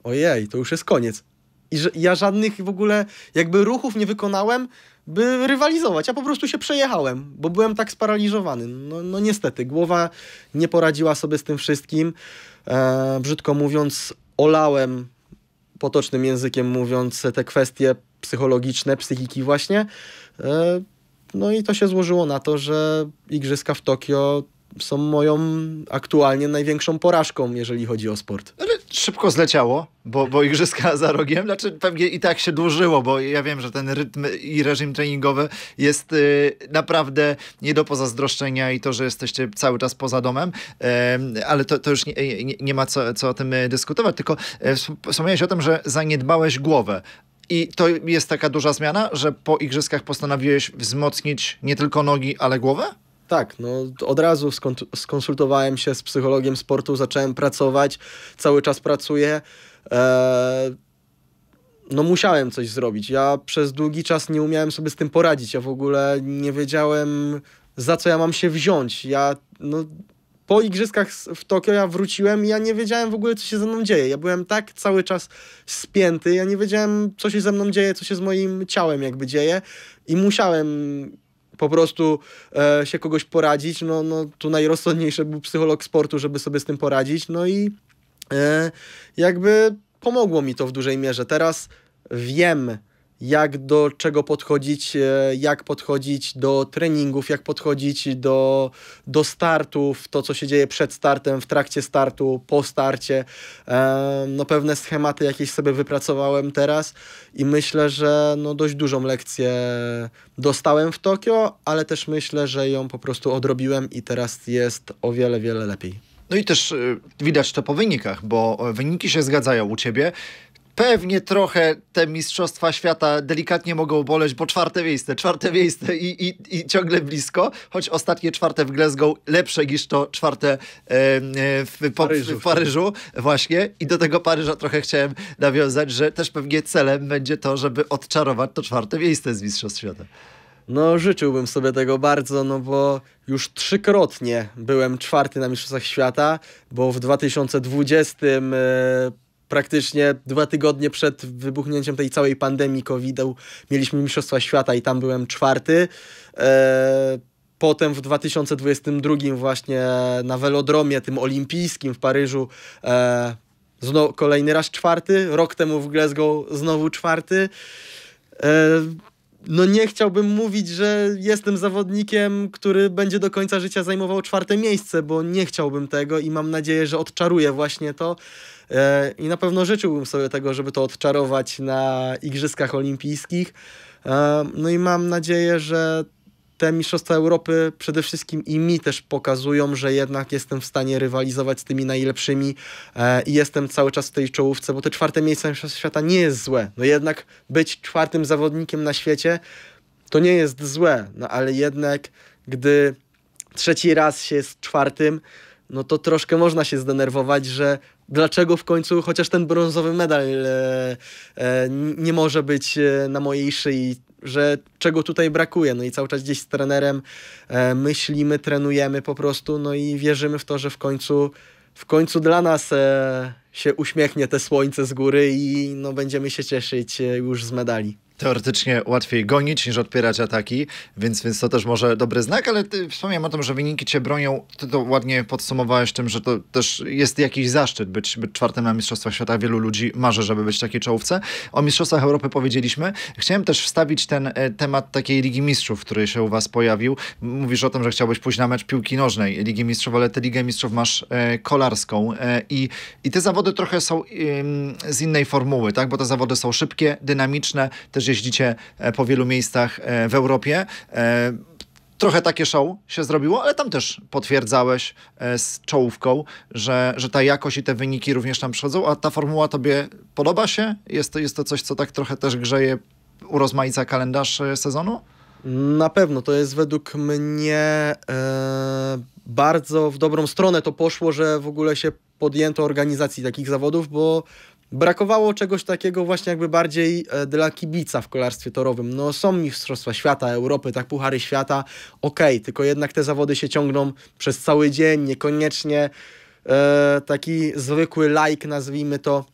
B: ojej, to już jest koniec. I ja żadnych w ogóle jakby ruchów nie wykonałem, by rywalizować. Ja po prostu się przejechałem, bo byłem tak sparaliżowany. No, no niestety, głowa nie poradziła sobie z tym wszystkim. E, brzydko mówiąc, olałem, potocznym językiem mówiąc, te kwestie psychologiczne, psychiki właśnie. E, no i to się złożyło na to, że igrzyska w Tokio są moją aktualnie największą porażką,
A: jeżeli chodzi o sport. Ale szybko zleciało, bo, bo igrzyska za rogiem, znaczy pewnie i tak się dłużyło, bo ja wiem, że ten rytm i reżim treningowy jest y, naprawdę nie do pozazdroszczenia i to, że jesteście cały czas poza domem, y, ale to, to już nie, nie, nie, ma co, co o tym y, dyskutować, tylko e, wspomniałeś o tym, że zaniedbałeś głowę. I to jest taka duża zmiana, że po igrzyskach postanowiłeś wzmocnić nie tylko nogi, ale głowę?
B: Tak, no od razu skonsultowałem się z psychologiem sportu, zacząłem pracować, cały czas pracuję. E, no musiałem coś zrobić. Ja przez długi czas nie umiałem sobie z tym poradzić. Ja w ogóle nie wiedziałem, za co ja mam się wziąć. Ja no, po igrzyskach w Tokio ja wróciłem i ja nie wiedziałem w ogóle, co się ze mną dzieje. Ja byłem tak cały czas spięty, ja nie wiedziałem, co się ze mną dzieje, co się z moim ciałem jakby dzieje i musiałem po prostu e, się kogoś poradzić, no, no tu najrozsądniejszy był psycholog sportu, żeby sobie z tym poradzić, no i e, jakby pomogło mi to w dużej mierze. Teraz wiem, jak do czego podchodzić, e, jak podchodzić do treningów, jak podchodzić do, do startów, to co się dzieje przed startem, w trakcie startu, po starcie. E, no pewne schematy jakieś sobie wypracowałem teraz i myślę, że no dość dużą lekcję dostałem w Tokio, ale też myślę,
A: że ją po prostu odrobiłem i teraz jest o wiele, wiele lepiej. No i też y, widać to po wynikach, bo e, wyniki się zgadzają u ciebie pewnie trochę te Mistrzostwa Świata delikatnie mogą boleć, bo czwarte miejsce, czwarte miejsce i, i, i ciągle blisko, choć ostatnie czwarte w Glasgow lepsze niż to czwarte w, po, Paryżu. w Paryżu. Właśnie i do tego Paryża trochę chciałem nawiązać, że też pewnie celem będzie to, żeby odczarować to czwarte miejsce z Mistrzostw Świata. No, życzyłbym sobie tego bardzo,
B: no bo już trzykrotnie byłem czwarty na Mistrzostwach Świata, bo w 2020 e, praktycznie dwa tygodnie przed wybuchnięciem tej całej pandemii COVID-u mieliśmy Mistrzostwa Świata i tam byłem czwarty. E, potem w 2022 właśnie na velodromie tym olimpijskim w Paryżu e, znowu kolejny raz czwarty, rok temu w Glasgow znowu czwarty. E, no nie chciałbym mówić, że jestem zawodnikiem, który będzie do końca życia zajmował czwarte miejsce, bo nie chciałbym tego i mam nadzieję, że odczaruję właśnie to, E, I na pewno życzyłbym sobie tego, żeby to odczarować na Igrzyskach Olimpijskich. E, no i mam nadzieję, że te Mistrzostwa Europy przede wszystkim i mi też pokazują, że jednak jestem w stanie rywalizować z tymi najlepszymi e, i jestem cały czas w tej czołówce, bo te czwarte miejsce Mistrzostw Świata nie jest złe. No jednak być czwartym zawodnikiem na świecie to nie jest złe, no ale jednak gdy trzeci raz się jest czwartym, no to troszkę można się zdenerwować, że dlaczego w końcu chociaż ten brązowy medal e, e, nie może być e, na mojej szyi, że czego tutaj brakuje. No i cały czas gdzieś z trenerem e, myślimy, trenujemy po prostu, no i wierzymy w to, że w końcu, w końcu dla
A: nas e, się uśmiechnie te słońce z góry i no, będziemy się cieszyć e, już z medali teoretycznie łatwiej gonić niż odpierać ataki, więc, więc to też może dobry znak, ale ty wspomniałem o tym, że wyniki cię bronią. Ty to ładnie podsumowałeś tym, że to też jest jakiś zaszczyt być, być czwartym na Mistrzostwach Świata. Wielu ludzi marzy, żeby być w takiej czołówce. O Mistrzostwach Europy powiedzieliśmy. Chciałem też wstawić ten e, temat takiej Ligi Mistrzów, który się u was pojawił. Mówisz o tym, że chciałbyś pójść na mecz piłki nożnej Ligi Mistrzów, ale tę Ligę Mistrzów masz e, kolarską e, i, i te zawody trochę są z innej formuły, tak? Bo te zawody są szybkie, dynamiczne, też jeździcie e, po wielu miejscach e, w Europie. E, trochę takie show się zrobiło, ale tam też potwierdzałeś z czołówką, że, że ta jakość i te wyniki również tam przychodzą, a ta formuła tobie podoba się? Jest to, jest to coś, co tak trochę też grzeje, urozmaica kalendarz sezonu? Na pewno, to jest według mnie
B: e, bardzo w dobrą stronę to poszło, że w ogóle się podjęto organizacji takich zawodów, bo Brakowało czegoś takiego właśnie jakby bardziej e, dla kibica w kolarstwie torowym. No są Mistrzostwa Świata, Europy, tak Puchary Świata, okej, okay, tylko jednak te zawody się ciągną przez cały dzień, niekoniecznie e, taki zwykły like, nazwijmy to,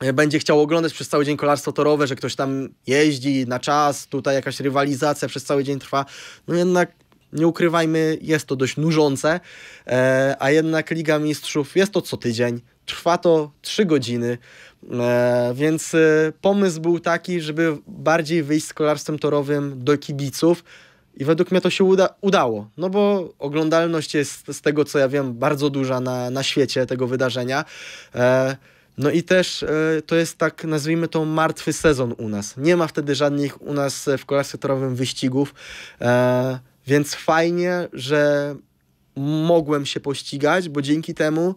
B: e, będzie chciał oglądać przez cały dzień kolarstwo torowe, że ktoś tam jeździ na czas, tutaj jakaś rywalizacja przez cały dzień trwa. No jednak nie ukrywajmy, jest to dość nużące, e, a jednak Liga Mistrzów jest to co tydzień, trwa to 3 godziny, e, więc e, pomysł był taki, żeby bardziej wyjść z kolarstwem torowym do kibiców, i według mnie to się uda udało, no bo oglądalność jest z tego, co ja wiem, bardzo duża na, na świecie tego wydarzenia. E, no i też e, to jest tak, nazwijmy to, martwy sezon u nas. Nie ma wtedy żadnych u nas w kolarstwie torowym wyścigów. E, więc fajnie, że mogłem się pościgać, bo dzięki temu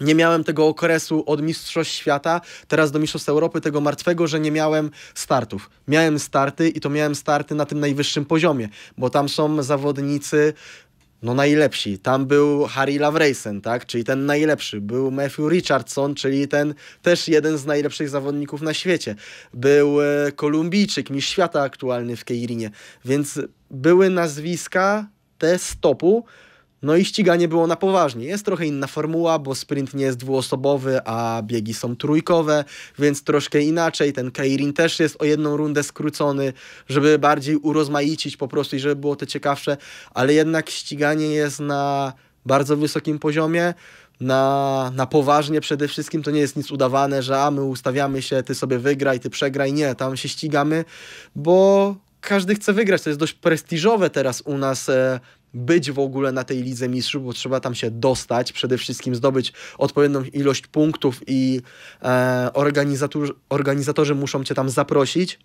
B: nie miałem tego okresu od Mistrzostw Świata, teraz do Mistrzostw Europy, tego martwego, że nie miałem startów. Miałem starty i to miałem starty na tym najwyższym poziomie, bo tam są zawodnicy no najlepsi. Tam był Harry Lavreysen, tak? Czyli ten najlepszy. Był Matthew Richardson, czyli ten też jeden z najlepszych zawodników na świecie. Był e, Kolumbijczyk, mistrz świata aktualny w Keirinie. Więc były nazwiska te stopu, no i ściganie było na poważnie. Jest trochę inna formuła, bo sprint nie jest dwuosobowy, a biegi są trójkowe, więc troszkę inaczej. Ten Kairin też jest o jedną rundę skrócony, żeby bardziej urozmaicić po prostu i żeby było to ciekawsze, ale jednak ściganie jest na bardzo wysokim poziomie na, na poważnie przede wszystkim to nie jest nic udawane, że a my ustawiamy się, ty sobie wygraj, ty przegraj. Nie, tam się ścigamy, bo każdy chce wygrać. To jest dość prestiżowe teraz u nas e, być w ogóle na tej Lidze Mistrzów, bo trzeba tam się dostać, przede wszystkim zdobyć odpowiednią ilość punktów i e, organizator, organizatorzy muszą cię tam zaprosić.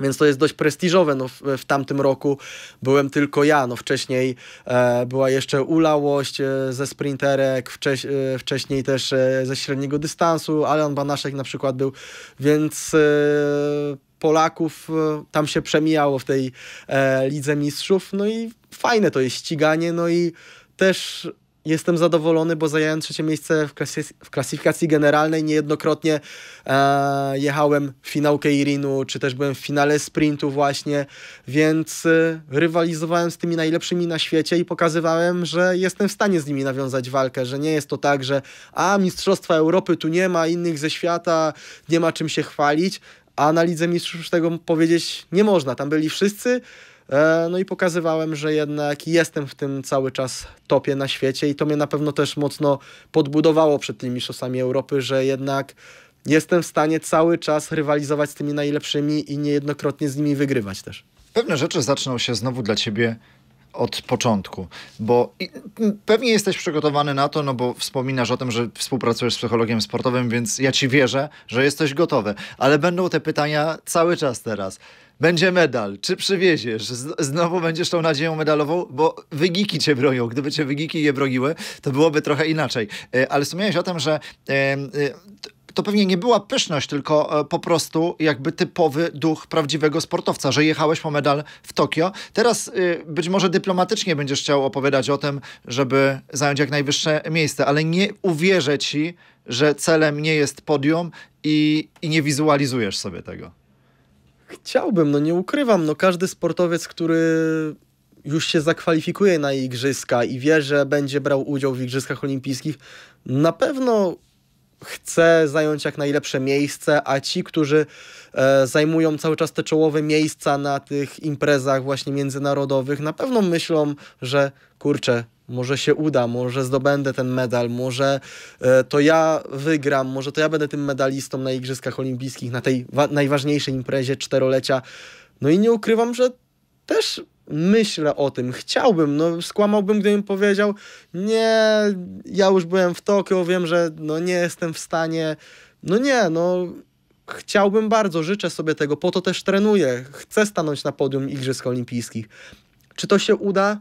B: Więc to jest dość prestiżowe. No, w, w, tamtym roku byłem tylko ja. No, wcześniej e, była jeszcze ulałość e, ze sprinterek, wcześ, e, wcześniej też e, ze średniego dystansu. Alan Banaszek na przykład był. Więc e, Polaków e, tam się przemijało w tej e, Lidze Mistrzów. No i fajne to jest ściganie, no i też jestem zadowolony, bo zająłem trzecie miejsce w, klasy- w klasyfikacji generalnej. Niejednokrotnie e, jechałem w finał Keirinu, czy też byłem w finale sprintu właśnie, więc e, rywalizowałem z tymi najlepszymi na świecie i pokazywałem, że jestem w stanie z nimi nawiązać walkę, że nie jest to tak, że a Mistrzostwa Europy tu nie ma, innych ze świata nie ma czym się chwalić a na Lidze Mistrzów tego powiedzieć nie można. Tam byli wszyscy, e, no i pokazywałem, że jednak jestem w tym cały czas topie na świecie i to mnie na pewno też mocno podbudowało przed tymi mistrzostwami Europy, że jednak jestem w stanie cały czas rywalizować z tymi najlepszymi i
A: niejednokrotnie z nimi wygrywać też. Pewne rzeczy zaczną się znowu dla ciebie od początku, bo pewnie jesteś przygotowany na to, no bo wspominasz o tym, że współpracujesz z psychologiem sportowym, więc ja ci wierzę, że jesteś gotowy, ale będą te pytania cały czas teraz. Będzie medal, czy przywieziesz? Znowu będziesz tą nadzieją medalową, bo wygiki cię bronią. Gdyby cię wygiki je broniły, to byłoby trochę inaczej. E, ale wspomniałeś o tym, że e, to pewnie nie była pyszność, tylko e, po prostu jakby typowy duch prawdziwego sportowca, że jechałeś po medal w Tokio. Teraz y, być może dyplomatycznie będziesz chciał opowiadać o tym, żeby zająć jak najwyższe miejsce, ale nie uwierzę ci, że celem nie jest podium i, i nie wizualizujesz sobie tego. Chciałbym, no nie ukrywam, no każdy sportowiec, który już się zakwalifikuje
B: na igrzyska i wie, że będzie brał udział w igrzyskach olimpijskich, na pewno chce zająć jak najlepsze miejsce, a ci, którzy e, zajmują cały czas te czołowe miejsca na tych imprezach właśnie międzynarodowych, na pewno myślą, że kurczę, może się uda, może zdobędę ten medal, może e, to ja wygram, może to ja będę tym medalistą na Igrzyskach Olimpijskich, na tej najważniejszej imprezie czterolecia. No i nie ukrywam, że też myślę o tym, chciałbym, no skłamałbym, gdybym powiedział, nie, ja już byłem w Tokio, wiem, że no nie jestem w stanie, no nie, no chciałbym bardzo, życzę sobie tego, po to też trenuję, chcę stanąć na podium Igrzysk Olimpijskich. Czy to się uda?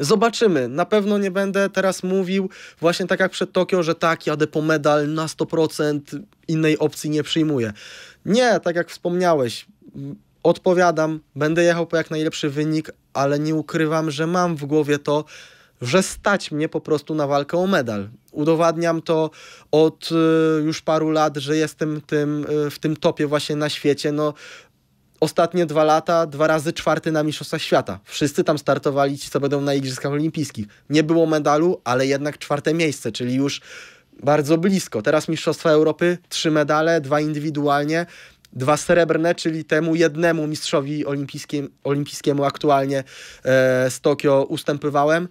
B: Zobaczymy. Na pewno nie będę teraz mówił, właśnie tak jak przed Tokio, że tak, jadę po medal na 100%, innej opcji nie przyjmuję. Nie, tak jak wspomniałeś, odpowiadam, będę jechał po jak najlepszy wynik, ale nie ukrywam, że mam w głowie to, że stać mnie po prostu na walkę o medal. Udowadniam to od y, już paru lat, że jestem tym, y, w tym topie właśnie na świecie. No, ostatnie dwa lata, dwa razy czwarty na Mistrzostwach Świata. Wszyscy tam startowali ci, co będą na Igrzyskach Olimpijskich. Nie było medalu, ale jednak czwarte miejsce, czyli już bardzo blisko. Teraz Mistrzostwa Europy, trzy medale, dwa indywidualnie dwa srebrne, czyli temu jednemu mistrzowi olimpijskim, olimpijskiemu aktualnie e, z Tokio ustępywałem,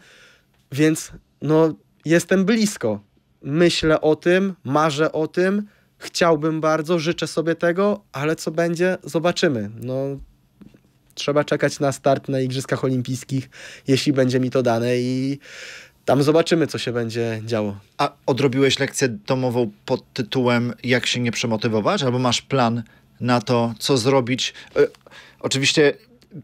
B: więc no, jestem blisko. Myślę o tym, marzę o tym, chciałbym bardzo, życzę sobie tego, ale co będzie, zobaczymy. No, trzeba czekać na start na Igrzyskach Olimpijskich, jeśli będzie mi to
A: dane i tam zobaczymy, co się będzie działo. A odrobiłeś lekcję domową pod tytułem Jak się nie przemotywować? Albo masz plan na to, co zrobić. E, oczywiście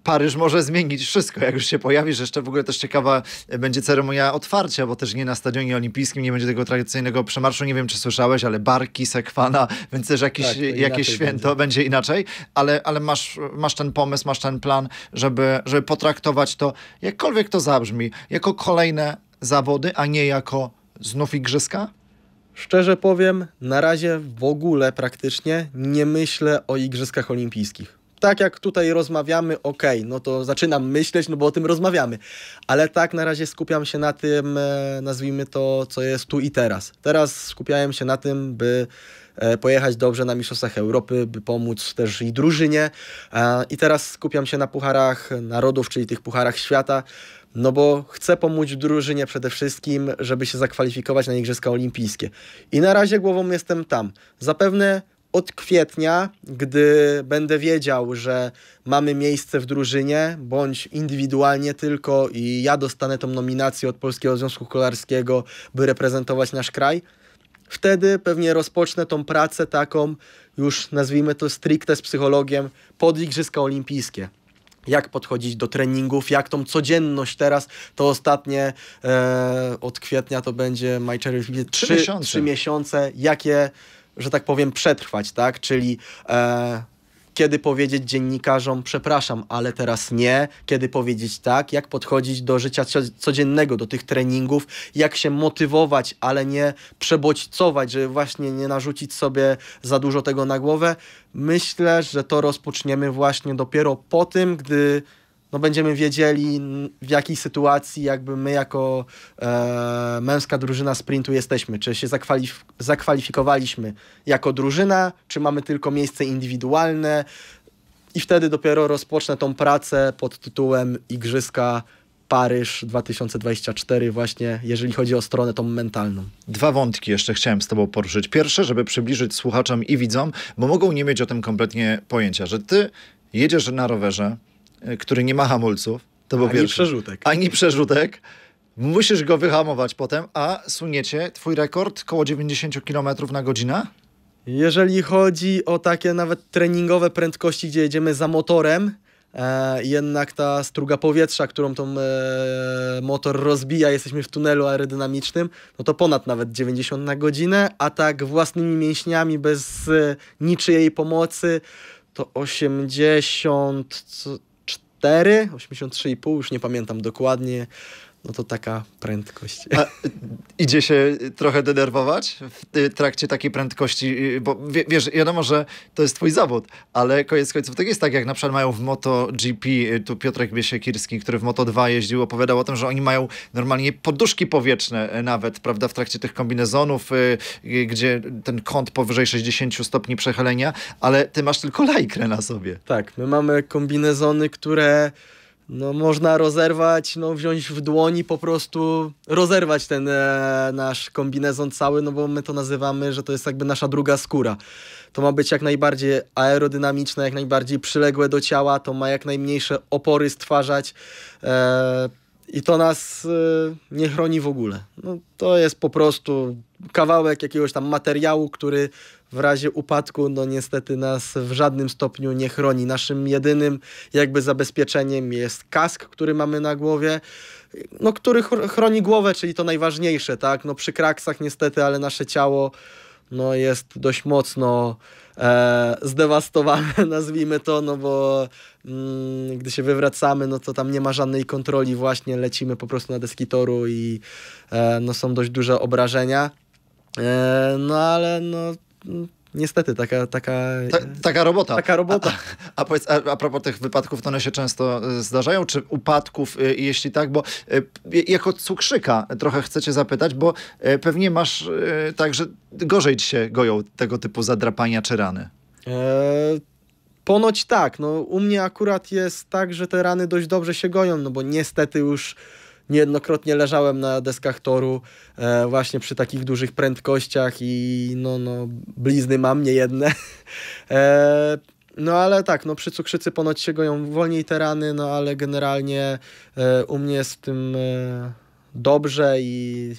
A: Paryż może zmienić wszystko, jak już się pojawisz. Jeszcze w ogóle też ciekawa będzie ceremonia otwarcia, bo też nie na stadionie olimpijskim, nie będzie tego tradycyjnego przemarszu. Nie wiem, czy słyszałeś, ale barki, sekwana, więc też tak, jakieś, tak, jakieś święto będzie. będzie, inaczej. Ale, ale masz, masz ten pomysł, masz ten plan, żeby, żeby potraktować to, jakkolwiek to zabrzmi, jako kolejne zawody, a nie jako znów igrzyska? Szczerze
B: powiem, na razie w ogóle praktycznie nie myślę o Igrzyskach Olimpijskich. Tak jak tutaj rozmawiamy, ok, no to zaczynam myśleć, no bo o tym rozmawiamy, ale tak na razie skupiam się na tym, e, nazwijmy to, co jest tu i teraz. Teraz skupiałem się na tym, by e, pojechać dobrze na Mistrzostwach Europy, by pomóc też i drużynie. E, I teraz skupiam się na Pucharach Narodów, czyli tych Pucharach Świata, no bo chcę pomóc drużynie przede wszystkim, żeby się zakwalifikować na Igrzyska Olimpijskie. I na razie głową jestem tam. Zapewne od kwietnia, gdy będę wiedział, że mamy miejsce w drużynie, bądź indywidualnie tylko i ja dostanę tą nominację od Polskiego Związku Kolarskiego, by reprezentować nasz kraj, wtedy pewnie rozpocznę tą pracę taką, już nazwijmy to stricte z psychologiem, pod Igrzyska Olimpijskie jak podchodzić do treningów, jak tą codzienność teraz, to ostatnie e, od kwietnia to będzie My Cherry trzy, miesiące. 3 miesiące, jakie że tak powiem, przetrwać, tak? Czyli e, kiedy powiedzieć dziennikarzom przepraszam, ale teraz nie, kiedy powiedzieć tak, jak podchodzić do życia codziennego, do tych treningów, jak się motywować, ale nie przebodźcować, żeby właśnie nie narzucić sobie za dużo tego na głowę. Myślę, że to rozpoczniemy właśnie dopiero po tym, gdy no będziemy wiedzieli w jakiej sytuacji jakby my jako e, męska drużyna sprintu jesteśmy. Czy się zakwalif zakwalifikowaliśmy jako drużyna, czy mamy tylko miejsce indywidualne i wtedy dopiero rozpocznę tą pracę pod tytułem Igrzyska Paryż
A: 2024 właśnie, jeżeli chodzi o stronę tą mentalną. Dwa wątki jeszcze chciałem z tobą poruszyć. Pierwsze, żeby przybliżyć słuchaczom i widzom, bo mogą nie mieć o tym kompletnie pojęcia, że ty jedziesz na rowerze, Y, który nie ma hamulców. To był Ani pierwszy. przerzutek. Ani przerzutek. Musisz go wyhamować potem, a suniecie twój rekord koło 90 km na godzinę? Jeżeli chodzi o takie nawet treningowe prędkości, gdzie jedziemy
B: za motorem, e, jednak ta struga powietrza, którą tą e, motor rozbija, jesteśmy w tunelu aerodynamicznym, no to ponad nawet 90 na godzinę, a tak własnymi mięśniami bez e, niczyjej pomocy to 80 84, 83,5, już nie pamiętam dokładnie no to taka prędkość.
A: A, y, idzie się trochę denerwować w y, trakcie takiej prędkości, y, bo wiesz, wiadomo, że to jest twój zawód, ale koniec końców tak jest tak, jak na przykład mają w MotoGP, tu Piotrek Biesiekirski, który w Moto2 jeździł, opowiadał o tym, że oni mają normalnie poduszki powietrzne nawet, prawda, w trakcie tych kombinezonów, gdzie ten kąt powyżej 60 stopni przechylenia, ale ty masz tylko lajkrę na sobie. Tak,
B: my mamy kombinezony, które no, można rozerwać, no, wziąć w dłoni po prostu, rozerwać ten e, nasz kombinezon cały, no bo my to nazywamy, że to jest jakby nasza druga skóra. To ma być jak najbardziej aerodynamiczne, jak najbardziej przyległe do ciała, to ma jak najmniejsze opory stwarzać. E, i to nas y, nie chroni w ogóle. No, to jest po prostu kawałek jakiegoś tam materiału, który w razie upadku, no niestety nas w żadnym stopniu nie chroni. Naszym jedynym jakby zabezpieczeniem jest kask, który mamy na głowie, no który chroni głowę, czyli to najważniejsze, tak? No przy kraksach niestety, ale nasze ciało no, jest dość mocno e, zdewastowane, nazwijmy to, no bo mm, gdy się wywracamy, no to tam nie ma żadnej kontroli, właśnie lecimy po prostu na deski toru i e, no, są dość duże obrażenia. E, no ale no Niestety, taka... Taka, Ta,
A: taka robota. Taka robota. A, a, a, powiedz, a, a propos tych wypadków, to one się często e, zdarzają, czy upadków, e, jeśli tak, bo e, jako cukrzyka trochę chcecie zapytać, bo pewnie masz tak, że gorzej ci się goją tego typu zadrapania czy rany. ponoć tak. No,
B: u mnie akurat jest tak, że te rany dość dobrze się goją, no bo niestety już niejednokrotnie leżałem na deskach toru e, właśnie przy takich dużych prędkościach i no, no blizny mam niejedne. E, no ale tak, no przy cukrzycy ponoć się goją wolniej te rany, no ale generalnie e, u mnie jest w tym e,
A: dobrze i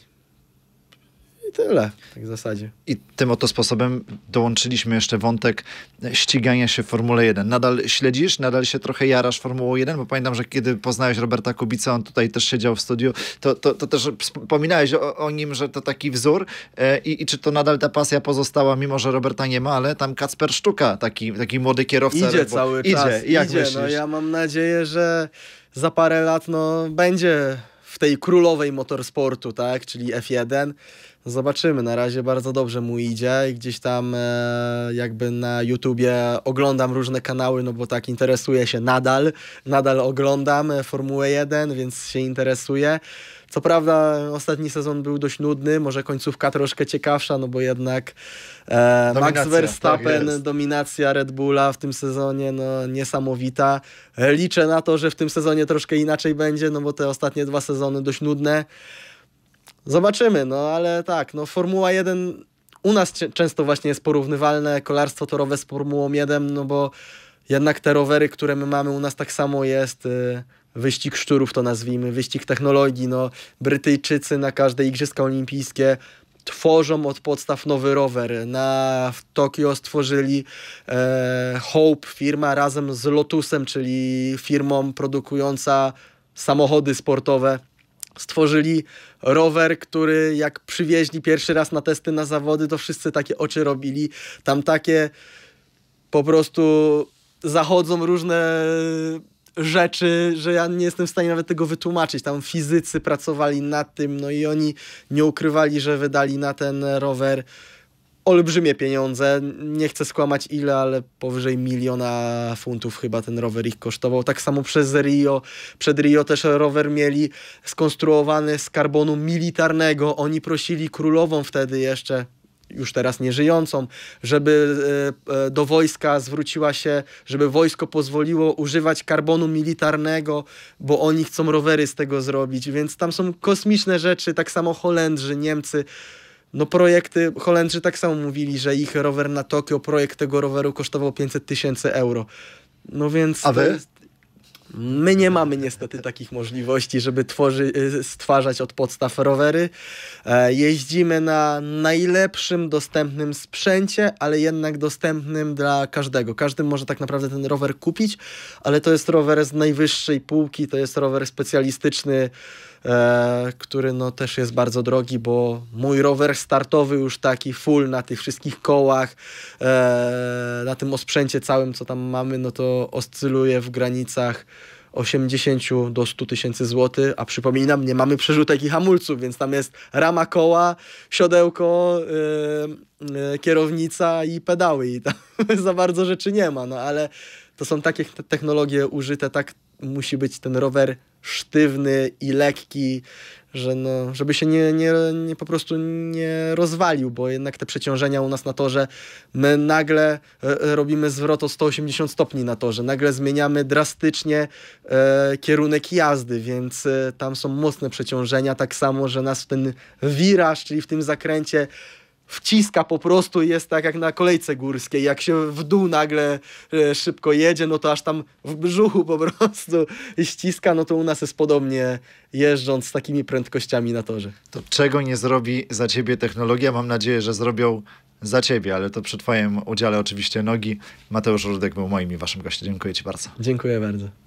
A: i tyle, tak w zasadzie. I tym oto sposobem dołączyliśmy jeszcze wątek ścigania się w Formule 1. Nadal śledzisz, nadal się trochę jarasz Formułą 1, bo pamiętam, że kiedy poznałeś Roberta Kubica, on tutaj też siedział w studiu, to, to, to też wspominałeś o, o, nim, że to taki wzór e, I, i czy to nadal ta pasja pozostała, mimo że Roberta nie ma, ale tam Kacper Sztuka, taki, taki młody kierowca. Idzie cały czas. Idzie, jak idzie. No myślisz? No ja
B: mam nadzieję, że za parę lat no, będzie w tej królowej motorsportu, tak, czyli F1. No zobaczymy, na razie bardzo dobrze mu idzie i gdzieś tam e, jakby na YouTubie oglądam różne kanały, no bo tak interesuję się nadal, nadal oglądam e, Formułę 1, więc się interesuję. Co prawda ostatni sezon był dość nudny, może końcówka troszkę ciekawsza, no bo jednak E, Max Verstappen, tak dominacja Red Bulla w tym sezonie no, niesamowita. E, liczę na to, że w tym sezonie troszkę inaczej będzie, no bo te ostatnie dwa sezony dość nudne. Zobaczymy, no ale tak, no Formuła 1 u nas często właśnie jest porównywalne kolarstwo torowe z Formułą 1, no bo jednak te rowery, które my mamy u nas tak samo jest e, wyścig szczurów to nazwijmy, wyścig technologii, no Brytyjczycy na każde igrzyska olimpijskie tworzą od podstaw nowy rower. Na, w Tokio stworzyli e, Hope, firma razem z Lotusem, czyli firmą produkująca samochody sportowe. Stworzyli rower, który jak przywieźli pierwszy raz na testy na zawody, to wszyscy takie oczy robili. Tam takie po prostu zachodzą różne rzeczy, że ja nie jestem w stanie nawet tego wytłumaczyć. Tam fizycy pracowali nad tym, no i oni nie ukrywali, że wydali na ten rower olbrzymie pieniądze. Nie chcę skłamać ile, ale powyżej miliona funtów chyba ten rower ich kosztował. Tak samo przez Rio. Przed Rio też rower mieli skonstruowany z karbonu militarnego. Oni prosili królową wtedy jeszcze już teraz nieżyjącą, żeby e, e, do wojska zwróciła się, żeby wojsko pozwoliło używać karbonu militarnego, bo oni chcą rowery z tego zrobić, więc tam są kosmiczne rzeczy, tak samo Holendrzy, Niemcy. No projekty, Holendrzy tak samo mówili, że ich rower na Tokio, projekt tego roweru kosztował 500 tysięcy euro. No więc... A wy? Jest... My nie mamy niestety takich możliwości, żeby tworzy, y, stwarzać od podstaw rowery. E, jeździmy na najlepszym dostępnym sprzęcie, ale jednak dostępnym dla każdego. Każdy może tak naprawdę ten rower kupić, ale to jest rower z najwyższej półki, to jest rower specjalistyczny e, który no też jest bardzo drogi, bo mój rower startowy już taki full na tych wszystkich kołach, e, na tym osprzęcie całym, co tam mamy, no to oscyluje w granicach 80 do 100 tysięcy złotych, a przypominam, nie mamy przerzutek i hamulców, więc tam jest rama koła, siodełko, yy, yy, kierownica i pedały i tam za bardzo rzeczy nie ma, no ale to są takie technologie użyte, tak musi być ten rower sztywny i lekki, że no, żeby się nie, nie, nie po prostu nie rozwalił, bo jednak te przeciążenia u nas na torze, my nagle e, e, robimy zwrot o 180 stopni na torze, nagle zmieniamy drastycznie e, kierunek jazdy, więc e, tam są mocne przeciążenia, tak samo, że nas w ten wiraż, czyli w tym zakręcie wciska po prostu i jest tak jak na kolejce górskiej. Jak się w dół nagle e, szybko jedzie, no to aż tam
A: w brzuchu po prostu ściska, no to u nas jest podobnie jeżdżąc z takimi prędkościami na torze. To czego nie zrobi za ciebie technologia? Mam nadzieję, że zrobią za ciebie, ale to przy twoim udziale oczywiście nogi. Mateusz Rudek był moim i waszym gościem. Dziękuję ci bardzo. Dziękuję bardzo.